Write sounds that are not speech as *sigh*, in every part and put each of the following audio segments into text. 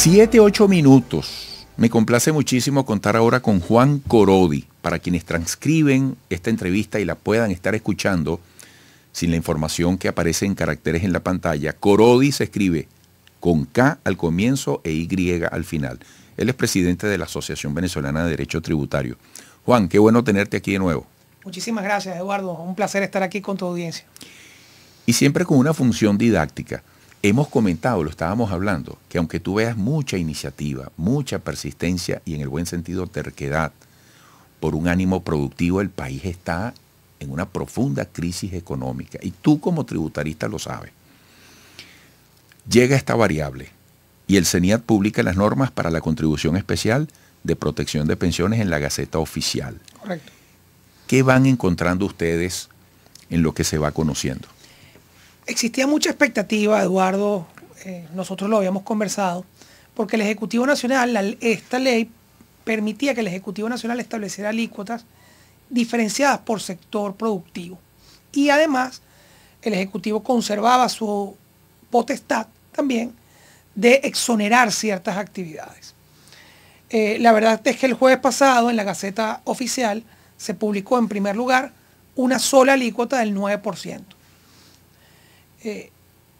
Siete, ocho minutos. Me complace muchísimo contar ahora con Juan Corodi. Para quienes transcriben esta entrevista y la puedan estar escuchando sin la información que aparece en caracteres en la pantalla, Corodi se escribe con K al comienzo e Y al final. Él es presidente de la Asociación Venezolana de Derecho Tributario. Juan, qué bueno tenerte aquí de nuevo. Muchísimas gracias, Eduardo. Un placer estar aquí con tu audiencia. Y siempre con una función didáctica. Hemos comentado, lo estábamos hablando, que aunque tú veas mucha iniciativa, mucha persistencia y en el buen sentido terquedad por un ánimo productivo, el país está en una profunda crisis económica. Y tú como tributarista lo sabes. Llega esta variable y el CENIAT publica las normas para la contribución especial de protección de pensiones en la Gaceta Oficial. Correcto. ¿Qué van encontrando ustedes en lo que se va conociendo? existía mucha expectativa, Eduardo, eh, nosotros lo habíamos conversado, porque el Ejecutivo Nacional, esta ley permitía que el Ejecutivo Nacional estableciera alícuotas diferenciadas por sector productivo. Y además, el Ejecutivo conservaba su potestad también de exonerar ciertas actividades. Eh, la verdad es que el jueves pasado en la Gaceta Oficial se publicó en primer lugar una sola alícuota del 9%. Eh,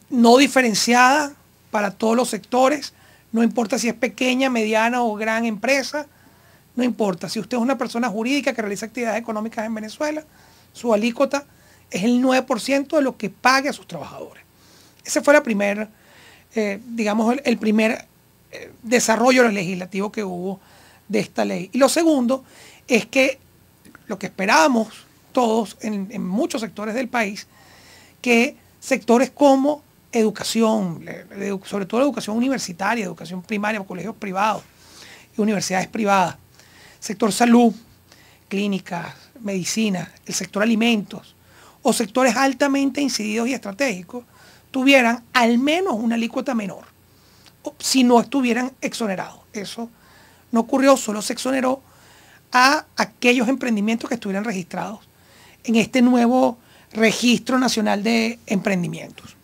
no diferenciada para todos los sectores, no importa si es pequeña, mediana o gran empresa, no importa. Si usted es una persona jurídica que realiza actividades económicas en Venezuela, su alícuota es el 9% de lo que pague a sus trabajadores. Ese fue primer, eh, digamos, el, primer eh, desarrollo legislativo que hubo de esta ley. Y lo segundo es que lo que esperábamos todos en, en muchos sectores del país, que sectores como educación, sobre todo la educación universitaria, educación primaria, colegios privados, universidades privadas, sector salud, clínicas, medicina, el sector alimentos o sectores altamente incididos y estratégicos tuvieran al menos una alícuota menor si no estuvieran exonerados. Eso no ocurrió, solo se exoneró a aquellos emprendimientos que estuvieran registrados en este nuevo Registro Nacional de Emprendimientos.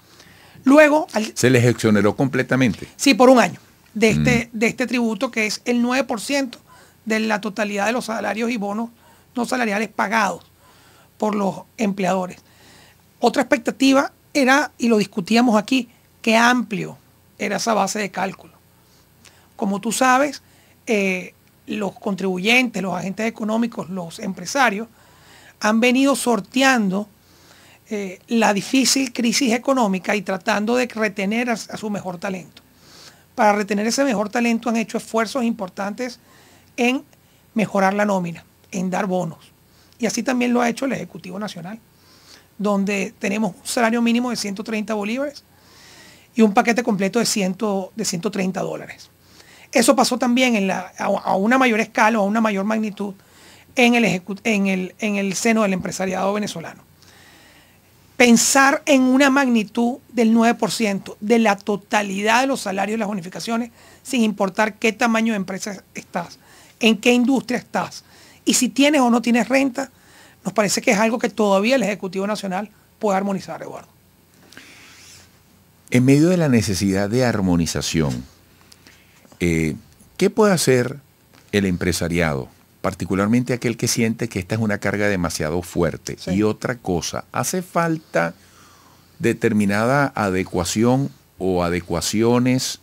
Luego... se les exoneró completamente. Sí, por un año, de este, mm. de este tributo que es el 9% de la totalidad de los salarios y bonos no salariales pagados por los empleadores. Otra expectativa era, y lo discutíamos aquí, qué amplio era esa base de cálculo. Como tú sabes, eh, los contribuyentes, los agentes económicos, los empresarios, han venido sorteando eh, la difícil crisis económica y tratando de retener a, su mejor talento. Para retener ese mejor talento han hecho esfuerzos importantes en mejorar la nómina, en dar bonos. Y así también lo ha hecho el Ejecutivo Nacional, donde tenemos un salario mínimo de 130 bolívares y un paquete completo de, 100, de 130 dólares. Eso pasó también en la, a, una mayor escala o a una mayor magnitud en el, en el, en el seno del empresariado venezolano pensar en una magnitud del 9% de la totalidad de los salarios y las bonificaciones, sin importar qué tamaño de empresa estás, en qué industria estás y si tienes o no tienes renta, nos parece que es algo que todavía el Ejecutivo Nacional puede armonizar, Eduardo. En medio de la necesidad de armonización, eh, ¿qué puede hacer el empresariado? particularmente aquel que siente que esta es una carga demasiado fuerte. Y otra cosa, hace falta determinada adecuación o adecuaciones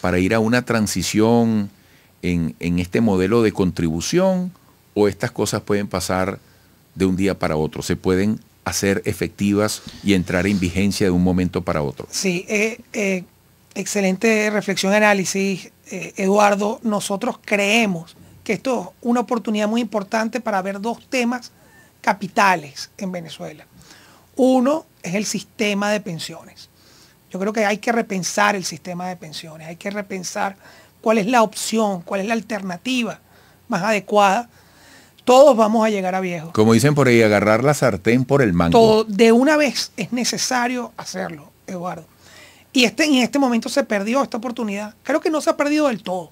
para ir a una transición en, este modelo de contribución o estas cosas pueden pasar de un día para otro, se pueden hacer efectivas y entrar en vigencia de un momento para otro. Sí, eh, eh, excelente reflexión, análisis, eh, Eduardo. Nosotros creemos que esto es una oportunidad muy importante para ver dos temas capitales en Venezuela. Uno es el sistema de pensiones. Yo creo que hay que repensar el sistema de pensiones, hay que repensar cuál es la opción, cuál es la alternativa más adecuada. Todos vamos a llegar a viejos. Como dicen por ahí, agarrar la sartén por el mango. de una vez es necesario hacerlo, Eduardo. Y este, en este momento se perdió esta oportunidad. Creo que no se ha perdido del todo.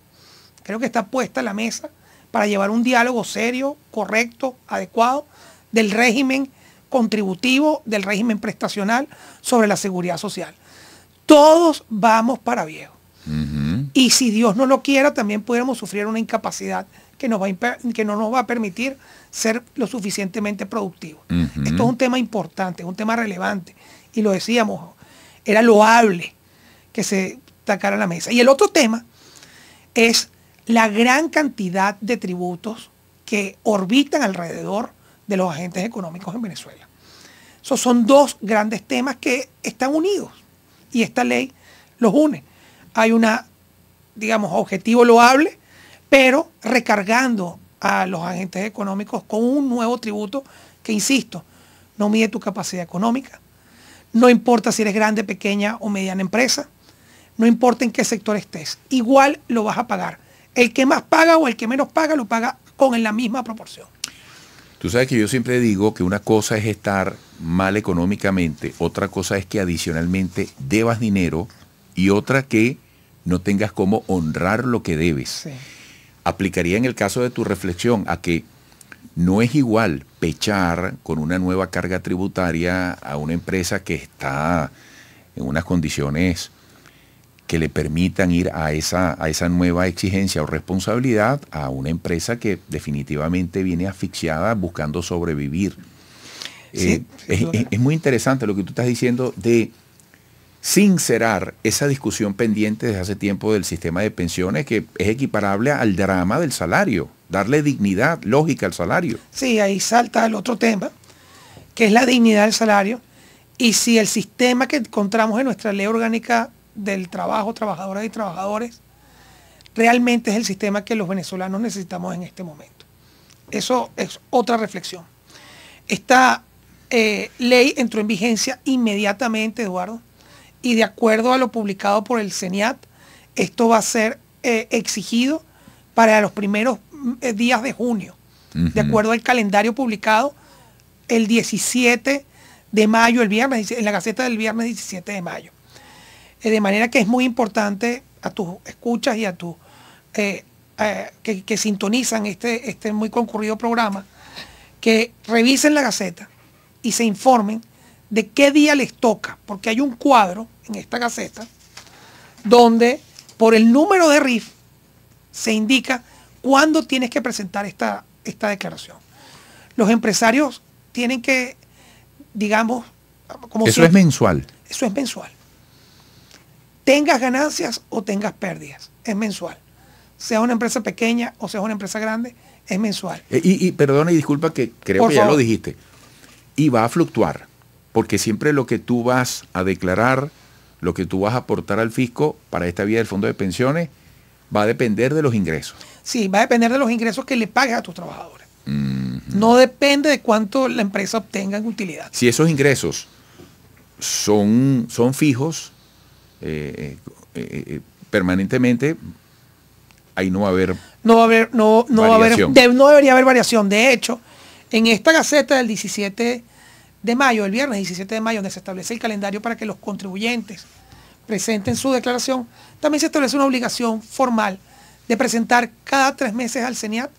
Creo que está puesta la mesa para llevar un diálogo serio, correcto, adecuado del régimen contributivo, del régimen prestacional sobre la seguridad social. Todos vamos para viejo. Y si Dios no lo quiera, también pudiéramos sufrir una incapacidad que, nos va que no nos va a permitir ser lo suficientemente productivos. Esto es un tema importante, es un tema relevante. Y lo decíamos, era loable que se sacara la mesa. Y el otro tema es la gran cantidad de tributos que orbitan alrededor de los agentes económicos en Venezuela. Esos son dos grandes temas que están unidos y esta ley los une. Hay una, digamos, objetivo loable, pero recargando a los agentes económicos con un nuevo tributo que, insisto, no mide tu capacidad económica, no importa si eres grande, pequeña o mediana empresa, no importa en qué sector estés, igual lo vas a pagar. El que más paga o el que menos paga lo paga con la misma proporción. Tú sabes que yo siempre digo que una cosa es estar mal económicamente, otra cosa es que adicionalmente debas dinero y otra que no tengas cómo honrar lo que debes. Aplicaría en el caso de tu reflexión a que no es igual pechar con una nueva carga tributaria a una empresa que está en unas condiciones que le permitan ir a esa, a esa nueva exigencia o responsabilidad a una empresa que definitivamente viene asfixiada buscando sobrevivir. Eh, es, es, muy interesante lo que tú estás diciendo de sincerar esa discusión pendiente desde hace tiempo del sistema de pensiones que es equiparable al drama del salario, darle dignidad lógica al salario. Sí, ahí salta el otro tema, que es la dignidad del salario. Y si el sistema que encontramos en nuestra ley orgánica del trabajo, trabajadoras y trabajadores, realmente es el sistema que los venezolanos necesitamos en este momento. Eso es otra reflexión. Esta eh, ley entró en vigencia inmediatamente, Eduardo, y de acuerdo a lo publicado por el CENIAT, esto va a ser eh, exigido para los primeros eh, días de junio. De acuerdo al calendario publicado, el 17 de mayo, el viernes, en la Gaceta del viernes 17 de mayo. Eh, de manera que es muy importante a tus escuchas y a tus eh, eh, que, sintonizan este, este muy concurrido programa, que revisen la Gaceta y se informen de qué día les toca, porque hay un cuadro en esta Gaceta donde por el número de RIF se indica cuándo tienes que presentar esta, esta declaración. Los empresarios tienen que, digamos, como... Eso es mensual. Eso es mensual tengas ganancias o tengas pérdidas, es mensual. Sea una empresa pequeña o sea una empresa grande, es mensual. Eh, y, perdona y disculpa que creo que ya lo dijiste. Y va a fluctuar, porque siempre lo que tú vas a declarar, lo que tú vas a aportar al fisco para esta vía del fondo de pensiones, va a depender de los ingresos. Sí, va a depender de los ingresos que le pagues a tus trabajadores. No depende de cuánto la empresa obtenga en utilidad. Si esos ingresos son, son fijos, eh, eh, permanentemente, ahí no va a haber. No va a haber, no, no va a haber, no debería haber variación. De hecho, en esta gaceta del 17 de mayo, el viernes 17 de mayo, donde se establece el calendario para que los contribuyentes presenten su declaración, también se establece una obligación formal de presentar cada tres meses al CENIAT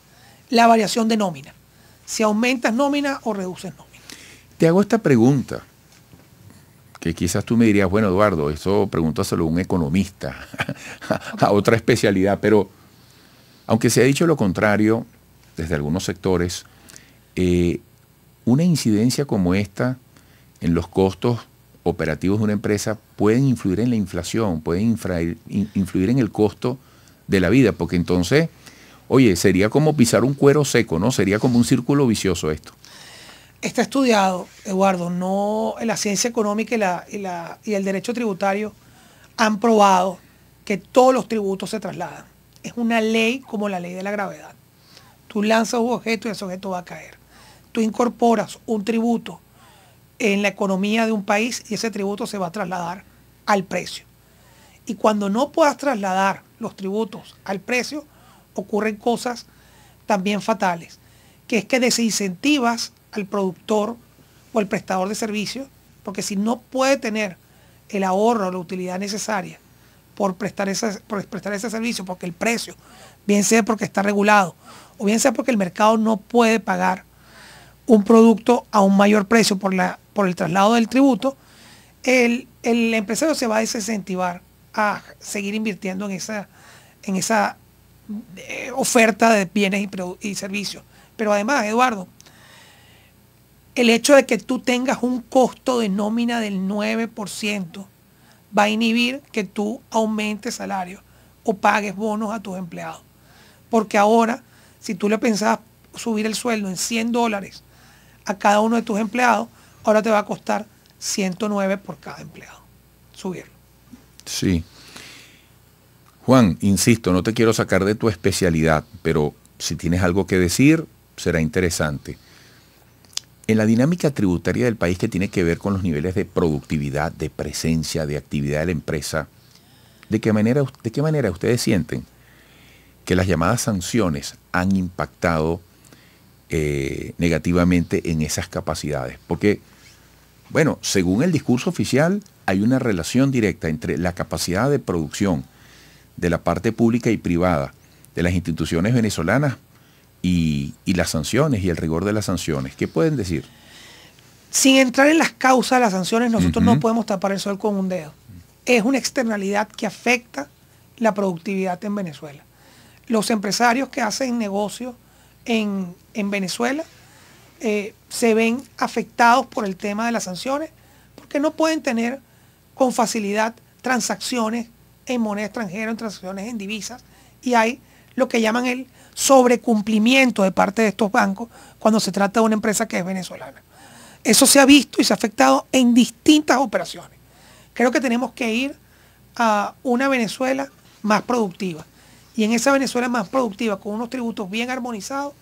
la variación de nómina, si aumentas nómina o reduces nómina. Te hago esta pregunta, que quizás tú me dirías, bueno, Eduardo, eso pregúntaselo a un economista, *laughs* a otra especialidad, pero aunque se ha dicho lo contrario desde algunos sectores, eh, una incidencia como esta en los costos operativos de una empresa pueden influir en la inflación, pueden influir en el costo de la vida, porque entonces, oye, sería como pisar un cuero seco, ¿no? Sería como un círculo vicioso esto está estudiado, Eduardo, no la ciencia económica y, y el derecho tributario han probado que todos los tributos se trasladan. Es una ley como la ley de la gravedad. Tú lanzas un objeto y ese objeto va a caer. Tú incorporas un tributo en la economía de un país y ese tributo se va a trasladar al precio. Y cuando no puedas trasladar los tributos al precio, ocurren cosas también fatales, que es que desincentivas al productor o al prestador de servicios, porque si no puede tener el ahorro o la utilidad necesaria por prestar, ese, prestar ese servicio, porque el precio, bien sea porque está regulado, o bien sea porque el mercado no puede pagar un producto a un mayor precio por, la, por el traslado del tributo, el, empresario se va a desincentivar a seguir invirtiendo en esa, en esa eh, oferta de bienes y servicios. Pero además, Eduardo, el hecho de que tú tengas un costo de nómina del 9% va a inhibir que tú aumentes salario o pagues bonos a tus empleados. Porque ahora, si tú le pensabas subir el sueldo en 100 dólares a cada uno de tus empleados, ahora te va a costar 109 por cada empleado. Subirlo. Sí. Juan, insisto, no te quiero sacar de tu especialidad, pero si tienes algo que decir, será interesante en la dinámica tributaria del país que tiene que ver con los niveles de productividad, de presencia, de actividad de la empresa, ¿de qué manera, de qué manera ustedes sienten que las llamadas sanciones han impactado eh, negativamente en esas capacidades? Porque, bueno, según el discurso oficial, hay una relación directa entre la capacidad de producción de la parte pública y privada de las instituciones venezolanas y, las sanciones y el rigor de las sanciones. ¿Qué pueden decir? Sin entrar en las causas de las sanciones, nosotros no podemos tapar el sol con un dedo. Es una externalidad que afecta la productividad en Venezuela. Los empresarios que hacen negocios en, Venezuela eh, se ven afectados por el tema de las sanciones porque no pueden tener con facilidad transacciones en moneda extranjera, en transacciones en divisas y hay lo que llaman el sobrecumplimiento de parte de estos bancos cuando se trata de una empresa que es venezolana. Eso se ha visto y se ha afectado en distintas operaciones. Creo que tenemos que ir a una Venezuela más productiva. Y en esa Venezuela más productiva, con unos tributos bien armonizados,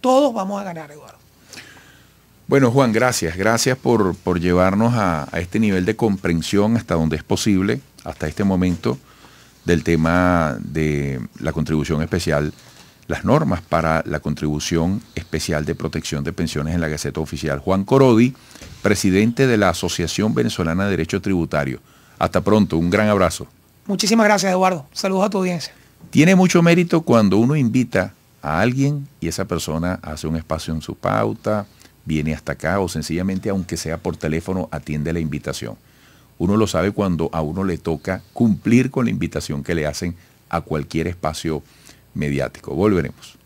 todos vamos a ganar, Eduardo. Bueno, Juan, gracias. Gracias por, llevarnos a, a este nivel de comprensión hasta donde es posible, hasta este momento del tema de la contribución especial, las normas para la contribución especial de protección de pensiones en la Gaceta Oficial. Juan Corodi, presidente de la Asociación Venezolana de Derecho Tributario. Hasta pronto, un gran abrazo. Muchísimas gracias, Eduardo. Saludos a tu audiencia. Tiene mucho mérito cuando uno invita a alguien y esa persona hace un espacio en su pauta, viene hasta acá o sencillamente, aunque sea por teléfono, atiende la invitación. Uno lo sabe cuando a uno le toca cumplir con la invitación que le hacen a cualquier espacio mediático. Volveremos.